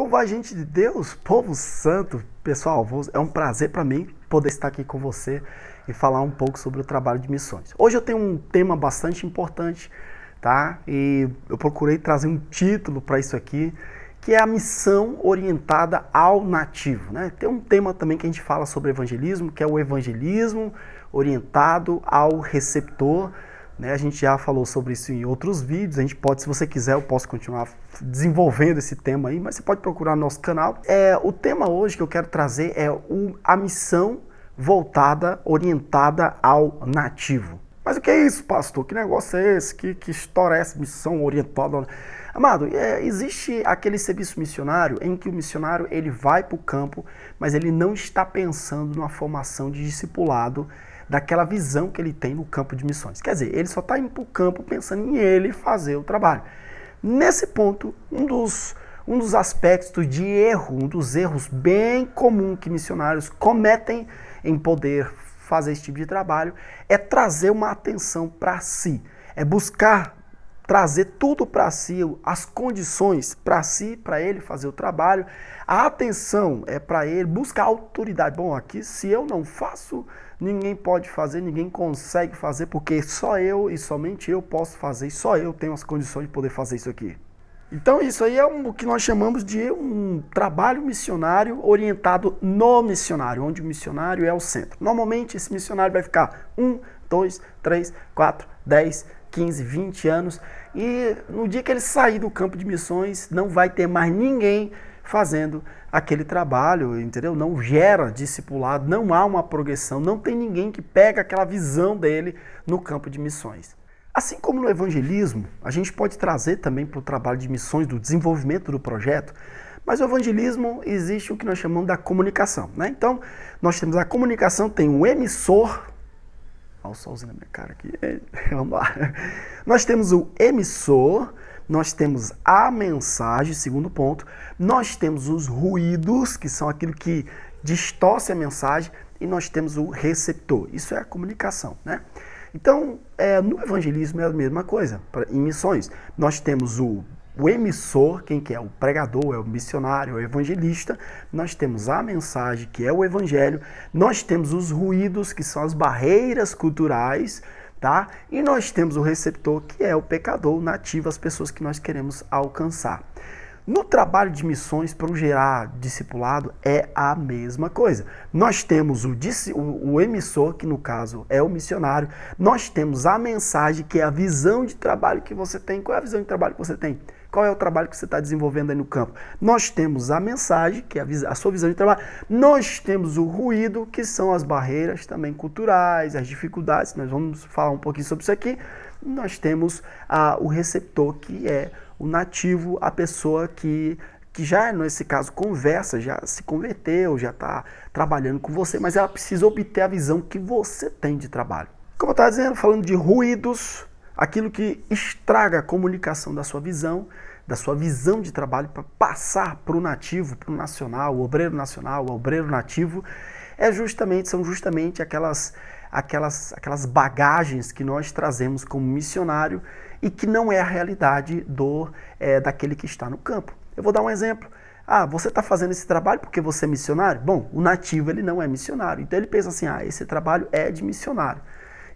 Como a gente de Deus, povo santo? Pessoal, é um prazer para mim poder estar aqui com você e falar um pouco sobre o trabalho de missões. Hoje eu tenho um tema bastante importante, tá? E eu procurei trazer um título para isso aqui, que é a missão orientada ao nativo, né? Tem um tema também que a gente fala sobre evangelismo, que é o evangelismo orientado ao receptor né? A gente já falou sobre isso em outros vídeos. A gente pode, se você quiser, eu posso continuar desenvolvendo esse tema aí, mas você pode procurar no nosso canal. É, o tema hoje que eu quero trazer é o, a missão voltada, orientada ao nativo. Mas o que é isso, pastor? Que negócio é esse? Que, que história é essa? Missão orientada? Amado, é, existe aquele serviço missionário em que o missionário ele vai para o campo, mas ele não está pensando numa formação de discipulado daquela visão que ele tem no campo de missões. Quer dizer, ele só está indo para o campo pensando em ele fazer o trabalho. Nesse ponto, um dos, um dos aspectos de erro, um dos erros bem comum que missionários cometem em poder fazer esse tipo de trabalho é trazer uma atenção para si, é buscar trazer tudo para si, as condições para si, para ele fazer o trabalho. A atenção é para ele buscar autoridade. Bom, aqui se eu não faço, ninguém pode fazer, ninguém consegue fazer, porque só eu e somente eu posso fazer, e só eu tenho as condições de poder fazer isso aqui. Então, isso aí é um, o que nós chamamos de um trabalho missionário orientado no missionário, onde o missionário é o centro. Normalmente, esse missionário vai ficar 1, 2, 3, 4, 10, 15, 20 anos. E no dia que ele sair do campo de missões, não vai ter mais ninguém fazendo aquele trabalho, entendeu? Não gera discipulado, não há uma progressão, não tem ninguém que pega aquela visão dele no campo de missões. Assim como no evangelismo, a gente pode trazer também para o trabalho de missões, do desenvolvimento do projeto, mas o evangelismo existe o que nós chamamos da comunicação. Né? Então, nós temos a comunicação, tem o um emissor o solzinho na minha cara aqui. Vamos lá. Nós temos o emissor, nós temos a mensagem, segundo ponto. Nós temos os ruídos, que são aquilo que distorce a mensagem. E nós temos o receptor. Isso é a comunicação, né? Então, é, no evangelismo é a mesma coisa, pra, em missões. Nós temos o o emissor, quem que é? O pregador, é o missionário, é o evangelista. Nós temos a mensagem, que é o evangelho. Nós temos os ruídos, que são as barreiras culturais, tá? E nós temos o receptor, que é o pecador, o nativo, as pessoas que nós queremos alcançar. No trabalho de missões para gerar discipulado é a mesma coisa. Nós temos o, o, o, emissor, que no caso é o missionário, nós temos a mensagem, que é a visão de trabalho que você tem. Qual é a visão de trabalho que você tem? Qual é o trabalho que você está desenvolvendo aí no campo? Nós temos a mensagem, que é a, sua visão de trabalho. Nós temos o ruído, que são as barreiras também culturais, as dificuldades. Nós vamos falar um pouquinho sobre isso aqui. Nós temos o receptor, que é o nativo, a pessoa que que já nesse caso conversa, já se converteu, já está trabalhando com você, mas ela precisa obter a visão que você tem de trabalho. Como eu estava dizendo, falando de ruídos, aquilo que estraga a comunicação da sua visão, da sua visão de trabalho para passar para o nativo, para o nacional, o obreiro nacional, o obreiro nativo, é justamente são justamente aquelas aquelas aquelas bagagens que nós trazemos como missionário e que não é a realidade do é, daquele que está no campo. Eu vou dar um exemplo. Ah, você está fazendo esse trabalho porque você é missionário? Bom, o nativo ele não é missionário, então ele pensa assim: ah, esse trabalho é de missionário.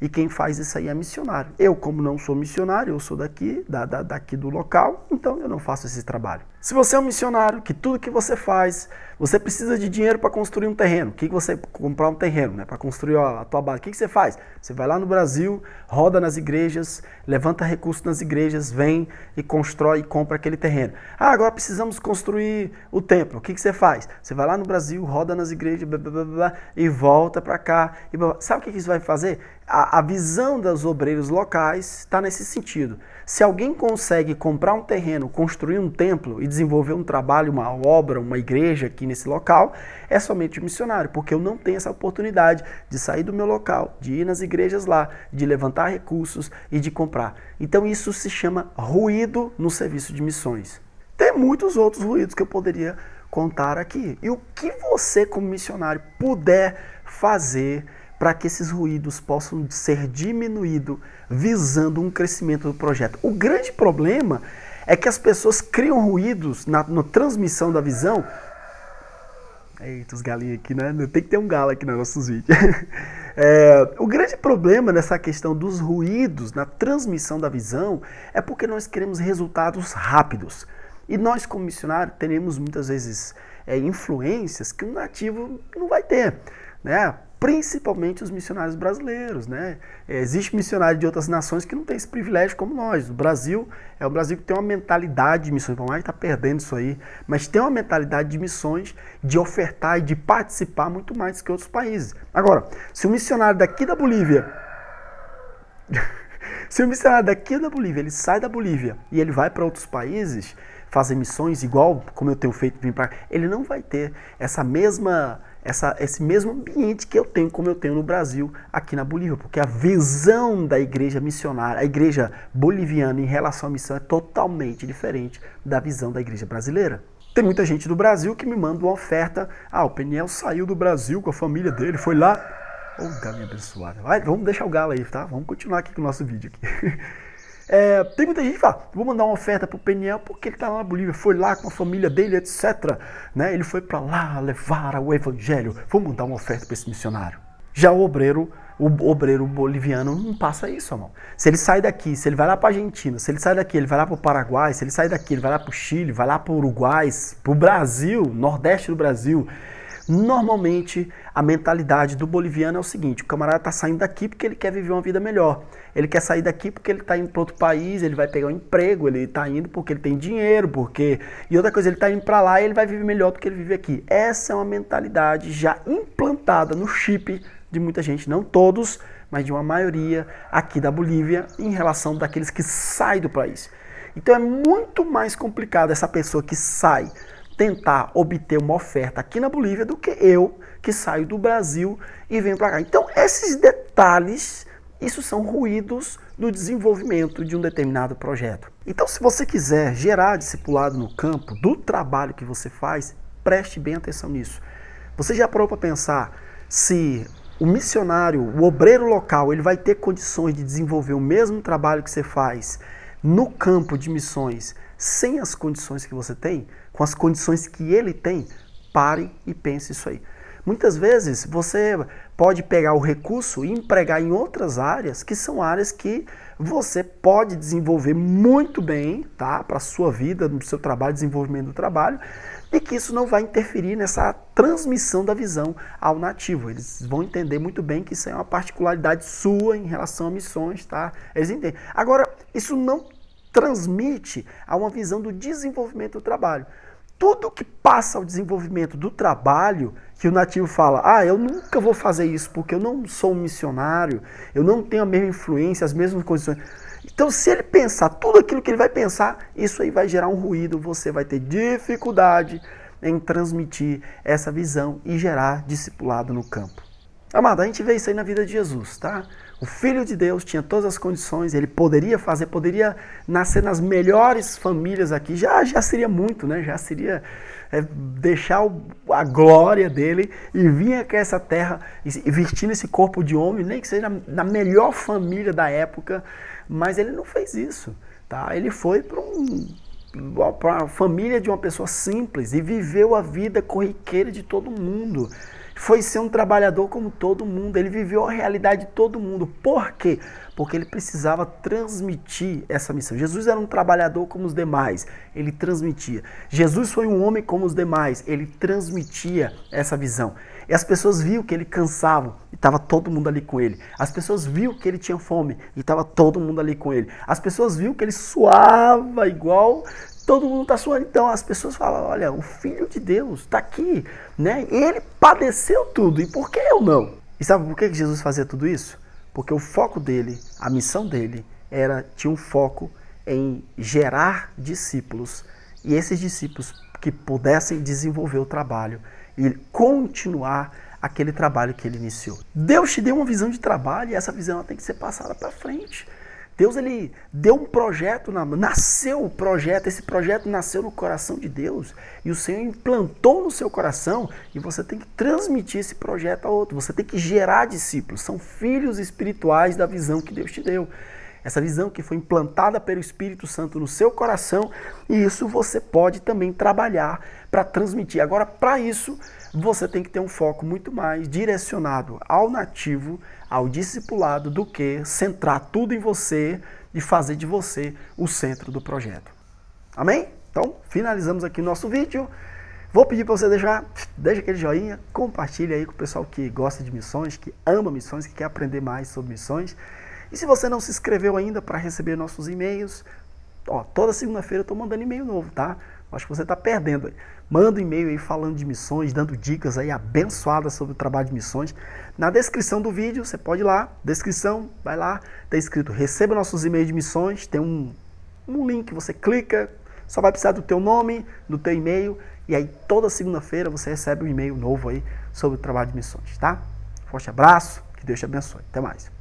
E quem faz isso aí é missionário. Eu, como não sou missionário, eu sou daqui, da, da, daqui do local, então eu não faço esse trabalho. Se você é um missionário, que tudo que você faz, você precisa de dinheiro para construir um terreno. O que, que você comprar um terreno, né? Para construir a tua base. O que, que você faz? Você vai lá no Brasil, roda nas igrejas, levanta recursos nas igrejas, vem e constrói e compra aquele terreno. Ah, agora precisamos construir o templo. O que, que você faz? Você vai lá no Brasil, roda nas igrejas, blá, blá, blá, e volta para cá. E Sabe o que, que isso vai fazer? a, a visão dos obreiros locais está nesse sentido. Se alguém consegue comprar um terreno, construir um templo e desenvolver um trabalho, uma obra, uma igreja aqui nesse local, é somente missionário, porque eu não tenho essa oportunidade de sair do meu local, de ir nas igrejas lá, de levantar recursos e de comprar. Então isso se chama ruído no serviço de missões. Tem muitos outros ruídos que eu poderia contar aqui. E o que você, como missionário, puder fazer para que esses ruídos possam ser diminuídos, visando um crescimento do projeto. O grande problema é que as pessoas criam ruídos na, na transmissão da visão. Eita, os galinhos aqui, né? Tem que ter um galo aqui nos nossos vídeos. É, o grande problema nessa questão dos ruídos na transmissão da visão é porque nós queremos resultados rápidos. E nós, como missionário, teremos muitas vezes é, influências que um nativo não vai ter. Né? principalmente os missionários brasileiros. Né? É, existe missionário de outras nações que não tem esse privilégio como nós. O Brasil é um Brasil que tem uma mentalidade de missões, por mais que está perdendo isso aí, mas tem uma mentalidade de missões, de ofertar e de participar muito mais que outros países. Agora, se o um missionário daqui da Bolívia. se o um missionário daqui da Bolívia ele sai da Bolívia e ele vai para outros países, fazer missões igual como eu tenho feito vir para ele não vai ter essa mesma essa, esse mesmo ambiente que eu tenho, como eu tenho no Brasil, aqui na Bolívia, porque a visão da igreja missionária, a igreja boliviana em relação à missão é totalmente diferente da visão da igreja brasileira. Tem muita gente do Brasil que me manda uma oferta. Ah, o Peniel saiu do Brasil com a família dele, foi lá. Ô, oh, galinha abençoada. Vai, vamos deixar o galo aí, tá? Vamos continuar aqui com o nosso vídeo aqui. É, tem muita gente que fala, vou mandar uma oferta para o Peniel porque ele está lá na Bolívia, foi lá com a família dele, etc. Né? Ele foi para lá levar o evangelho. Vou mandar uma oferta para esse missionário. Já o obreiro, o obreiro boliviano não passa isso, irmão. Se ele sai daqui, se ele vai lá para a Argentina, se ele sai daqui, ele vai lá para o Paraguai, se ele sai daqui, ele vai lá para o Chile, vai lá para o Uruguai, para o Brasil, Nordeste do Brasil. Normalmente, a mentalidade do boliviano é o seguinte: o camarada está saindo daqui porque ele quer viver uma vida melhor. Ele quer sair daqui porque ele está indo para outro país, ele vai pegar um emprego, ele está indo porque ele tem dinheiro, porque. E outra coisa, ele está indo para lá e ele vai viver melhor do que ele vive aqui. Essa é uma mentalidade já implantada no chip de muita gente, não todos, mas de uma maioria aqui da Bolívia em relação daqueles que saem do país. Então é muito mais complicado essa pessoa que sai tentar obter uma oferta aqui na Bolívia do que eu que saio do Brasil e venho para cá. Então, esses detalhes, isso são ruídos no desenvolvimento de um determinado projeto. Então, se você quiser gerar discipulado no campo do trabalho que você faz, preste bem atenção nisso. Você já parou para pensar se o missionário, o obreiro local, ele vai ter condições de desenvolver o mesmo trabalho que você faz no campo de missões sem as condições que você tem? com as condições que ele tem, pare e pense isso aí. Muitas vezes você pode pegar o recurso e empregar em outras áreas que são áreas que você pode desenvolver muito bem, tá? Para sua vida, no seu trabalho, desenvolvimento do trabalho, e que isso não vai interferir nessa transmissão da visão ao nativo. Eles vão entender muito bem que isso é uma particularidade sua em relação a missões, tá? Eles entendem. Agora, isso não transmite a uma visão do desenvolvimento do trabalho. Tudo que passa ao desenvolvimento do trabalho, que o nativo fala, ah, eu nunca vou fazer isso porque eu não sou um missionário, eu não tenho a mesma influência, as mesmas condições. Então, se ele pensar tudo aquilo que ele vai pensar, isso aí vai gerar um ruído, você vai ter dificuldade em transmitir essa visão e gerar discipulado no campo. Amado, a gente vê isso aí na vida de Jesus, tá? O Filho de Deus tinha todas as condições, ele poderia fazer, poderia nascer nas melhores famílias aqui, já, já seria muito, né? Já seria é, deixar o, a glória dele e vir aqui a essa terra e, vestindo esse corpo de homem, nem que seja na, na melhor família da época, mas ele não fez isso, tá? Ele foi para um a família de uma pessoa simples e viveu a vida corriqueira de todo mundo foi ser um trabalhador como todo mundo. Ele viveu a realidade de todo mundo. Por quê? Porque ele precisava transmitir essa missão. Jesus era um trabalhador como os demais. Ele transmitia. Jesus foi um homem como os demais. Ele transmitia essa visão. E as pessoas viram que ele cansava e estava todo mundo ali com ele. As pessoas viram que ele tinha fome e estava todo mundo ali com ele. As pessoas viram que ele suava igual todo mundo está suando. Então as pessoas falam: olha, o Filho de Deus está aqui, né? E ele padeceu tudo, e por que eu não? E sabe por que Jesus fazia tudo isso? Porque o foco dele, a missão dele, era tinha um foco em gerar discípulos e esses discípulos que pudessem desenvolver o trabalho e continuar aquele trabalho que ele iniciou. Deus te deu uma visão de trabalho e essa visão tem que ser passada para frente. Deus ele deu um projeto, na, nasceu o projeto, esse projeto nasceu no coração de Deus e o Senhor implantou no seu coração e você tem que transmitir esse projeto a outro, você tem que gerar discípulos, são filhos espirituais da visão que Deus te deu essa visão que foi implantada pelo Espírito Santo no seu coração, e isso você pode também trabalhar para transmitir. Agora, para isso, você tem que ter um foco muito mais direcionado ao nativo, ao discipulado, do que centrar tudo em você e fazer de você o centro do projeto. Amém? Então, finalizamos aqui o nosso vídeo. Vou pedir para você deixar, deixa aquele joinha, compartilha aí com o pessoal que gosta de missões, que ama missões, que quer aprender mais sobre missões. E se você não se inscreveu ainda para receber nossos e-mails, ó, toda segunda-feira eu estou mandando e-mail novo, tá? Acho que você está perdendo. Manda um e-mail aí falando de missões, dando dicas aí abençoadas sobre o trabalho de missões. Na descrição do vídeo, você pode ir lá, descrição, vai lá, tá escrito receba nossos e-mails de missões, tem um, um link, você clica, só vai precisar do teu nome, do teu e-mail, e aí toda segunda-feira você recebe um e-mail novo aí sobre o trabalho de missões, tá? Forte abraço, que Deus te abençoe. Até mais.